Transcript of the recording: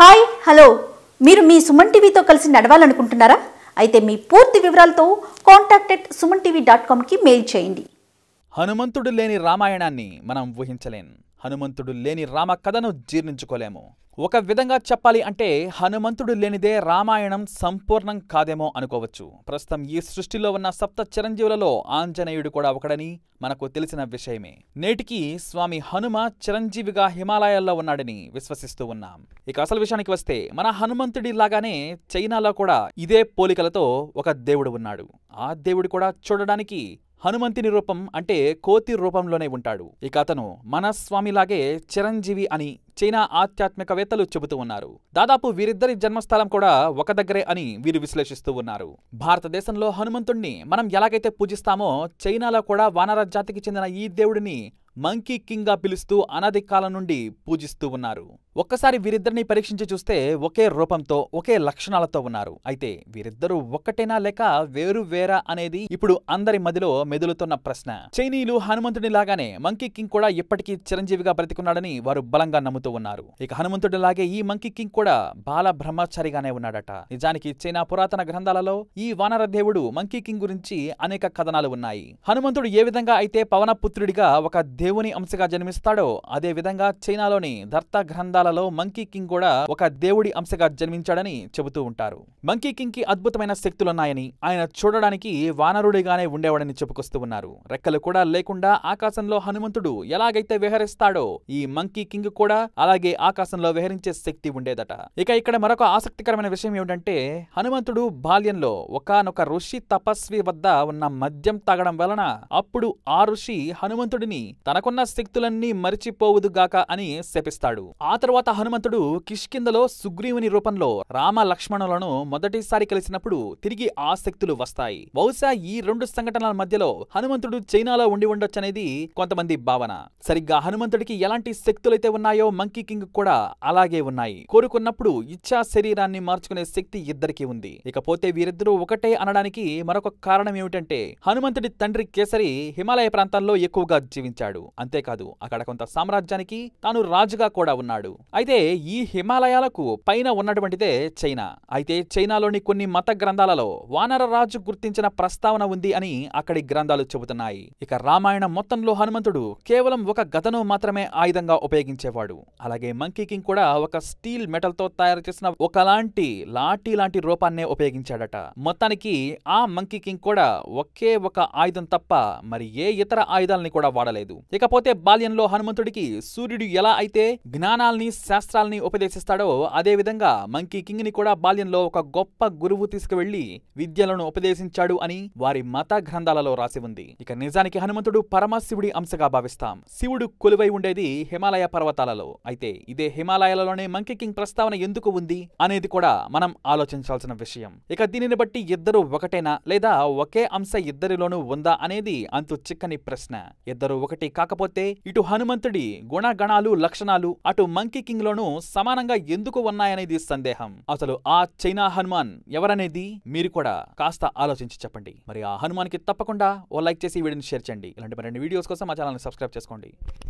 hi hello మీరు మీ సుమన్ టీవీతో కలిసి నడవాలనుకుంటున్నారా అయితే మీ పూర్తి వివరాలతో contact at Suman TV dot కామ్కి మెయిల్ చేయండి హనుమంతుడు లేని రామాయణాన్ని మనం ఊహించలేం హనుమంతుడు లేని రామ కథను జీర్ణించుకోలేము ఒక విధంగా చెప్పాలి అంటే హనుమంతుడు లేనిదే రామాయణం సంపూర్ణం కాదేమో అనుకోవచ్చు ప్రస్తుతం ఈ సృష్టిలో ఉన్న సప్త చిరంజీవులలో ఆంజనేయుడు కూడా ఒకడని మనకు తెలిసిన విషయమే నేటికి స్వామి హనుమ చిరంజీవిగా హిమాలయాల్లో ఉన్నాడని విశ్వసిస్తూ ఉన్నాం ఇక అసలు విషయానికి వస్తే మన హనుమంతుడి లాగానే చైనాలో కూడా ఇదే పోలికలతో ఒక దేవుడు ఉన్నాడు ఆ దేవుడు కూడా చూడడానికి హనుమంతుని రూపం అంటే కోతి రూపంలోనే ఉంటాడు ఇక అతను మనస్వామిలాగే చిరంజీవి అని చైనా ఆధ్యాత్మికవేత్తలు చెబుతూ ఉన్నారు దాదాపు వీరిద్దరి జన్మస్థలం కూడా ఒక దగ్గరే అని వీరు విశ్లేషిస్తూ ఉన్నారు భారతదేశంలో హనుమంతుణ్ణి మనం ఎలాగైతే పూజిస్తామో చైనాలో కూడా వానర జాతికి చెందిన ఈ దేవుడిని మంకీ కింగ్ గా పిలుస్తూ అనాది కాలం నుండి పూజిస్తూ ఉన్నారు ఒక్కసారి వీరిద్దరిని పరీక్షించి చూస్తే ఒకే రూపంతో ఒకే లక్షణాలతో ఉన్నారు అయితే వీరిద్దరూ ఒక్కటేనా లేక వేరు వేరా అనేది ఇప్పుడు అందరి మదిలో మెదులుతున్న ప్రశ్న చైనీయులు హనుమంతుడి లాగానే మంకీ కింగ్ కూడా ఇప్పటికీ చిరంజీవిగా బ్రతికున్నాడని వారు బలంగా నమ్ముతూ ఉన్నారు ఇక హనుమంతుడి లాగే ఈ మంకీ కింగ్ కూడా బాల బ్రహ్మచారిగానే ఉన్నాడట నిజానికి చైనా పురాతన గ్రంథాలలో ఈ వానర దేవుడు మంకీ కింగ్ గురించి అనేక కథనాలు ఉన్నాయి హనుమంతుడు ఏ విధంగా అయితే పవన పుత్రుడిగా ఒక దేవుడు దేవుని అంశగా జన్మిస్తాడో అదే విధంగా చైనాలోని దర్త గ్రంథాలలో మంకీ కింగ్ కూడా ఒక దేవుడి అంశగా జన్మించాడని చెబుతూ ఉంటారు మంకీ కింగ్ కి అద్భుతమైన శక్తులున్నాయని ఆయన చూడడానికి వానరుడిగానే ఉండేవాడని చెప్పుకొస్తూ ఉన్నారు రెక్కలు కూడా లేకుండా ఆకాశంలో హనుమంతుడు ఎలాగైతే విహరిస్తాడో ఈ మంకీ కింగ్ కూడా అలాగే ఆకాశంలో విహరించే శక్తి ఉండేదట ఇక ఇక్కడ మరొక ఆసక్తికరమైన విషయం ఏమిటంటే హనుమంతుడు బాల్యంలో ఒకనొక ఋషి తపస్వి వద్ద ఉన్న మద్యం తాగడం వలన అప్పుడు ఆ ఋషి హనుమంతుడిని తన తనకున్న శక్తులన్నీ మరిచిపోవుదుగాక అని శపిస్తాడు ఆ తర్వాత హనుమంతుడు కిష్కిందలో సుగ్రీవుని రూపంలో రామ లక్ష్మణులను మొదటిసారి కలిసినప్పుడు తిరిగి ఆ శక్తులు వస్తాయి బహుశా ఈ రెండు సంఘటనల మధ్యలో హనుమంతుడు చైనాలో ఉండి ఉండొచ్చనేది కొంతమంది భావన సరిగ్గా హనుమంతుడికి ఎలాంటి శక్తులైతే ఉన్నాయో మంకీ కింగ్ కూడా అలాగే ఉన్నాయి కోరుకున్నప్పుడు ఇచ్చా శరీరాన్ని మార్చుకునే శక్తి ఇద్దరికీ ఉంది ఇకపోతే వీరిద్దరూ ఒకటే అనడానికి మరొక కారణం ఏమిటంటే హనుమంతుడి తండ్రి కేసరి హిమాలయ ప్రాంతాల్లో ఎక్కువగా జీవించాడు ఉన్నాడు అంతేకాదు అక్కడ కొంత సామ్రాజ్యానికి తాను రాజుగా కూడా ఉన్నాడు అయితే ఈ హిమాలయాలకు పైన ఉన్నటువంటిదే చైనా అయితే చైనాలోని కొన్ని మత గ్రంథాలలో వానర రాజు గుర్తించిన ప్రస్తావన ఉంది అని అక్కడి గ్రంథాలు చెబుతున్నాయి ఇక రామాయణం మొత్తంలో హనుమంతుడు కేవలం ఒక గతను మాత్రమే ఆయుధంగా ఉపయోగించేవాడు అలాగే మంకీ కింగ్ కూడా ఒక స్టీల్ మెటల్ తో తయారు చేసిన ఒకలాంటి లాఠీ లాంటి రూపాన్నే ఉపయోగించాడట మొత్తానికి ఆ మంకీ కింగ్ కూడా ఒకే ఒక ఆయుధం తప్ప మరి ఏ ఇతర ఆయుధాలని కూడా వాడలేదు ఇకపోతే బాల్యంలో హనుమంతుడికి సూర్యుడు ఎలా అయితే జ్ఞానాల్ని శాస్త్రాల్ని ఉపదేశిస్తాడో అదేవిధంగా మంకీ కింగ్ ని కూడా బాల్యంలో ఒక గొప్ప గురువు తీసుకువెళ్లి విద్యలను ఉపదేశించాడు అని వారి మత గ్రంథాలలో రాసి ఉంది ఇక నిజానికి హనుమంతుడు పరమశివుడి అంశగా భావిస్తాం శివుడు కొలువై ఉండేది హిమాలయ పర్వతాలలో అయితే ఇదే హిమాలయాలలోనే మంకీ కింగ్ ప్రస్తావన ఎందుకు ఉంది అనేది కూడా మనం ఆలోచించాల్సిన విషయం ఇక దీనిని బట్టి ఇద్దరు ఒకటేనా లేదా ఒకే అంశ ఇద్దరిలోనూ ఉందా అనేది అంతు చిక్కని ప్రశ్న ఇద్దరు ఒకటి కాకపోతే ఇటు హనుమంతుడి గుణగణాలు లక్షణాలు అటు మంకీ కింగ్ లోనూ సమానంగా ఎందుకు ఉన్నాయనేది సందేహం అసలు ఆ చైనా హనుమాన్ ఎవరనేది మీరు కూడా కాస్త ఆలోచించి చెప్పండి మరి ఆ హనుమాన్కి తప్పకుండా ఓ లైక్ చేసి వీడియోని షేర్ చేయండి ఇలాంటి మరిన్ని వీడియోస్ కోసం మా ఛానల్ని సబ్స్క్రైబ్ చేసుకోండి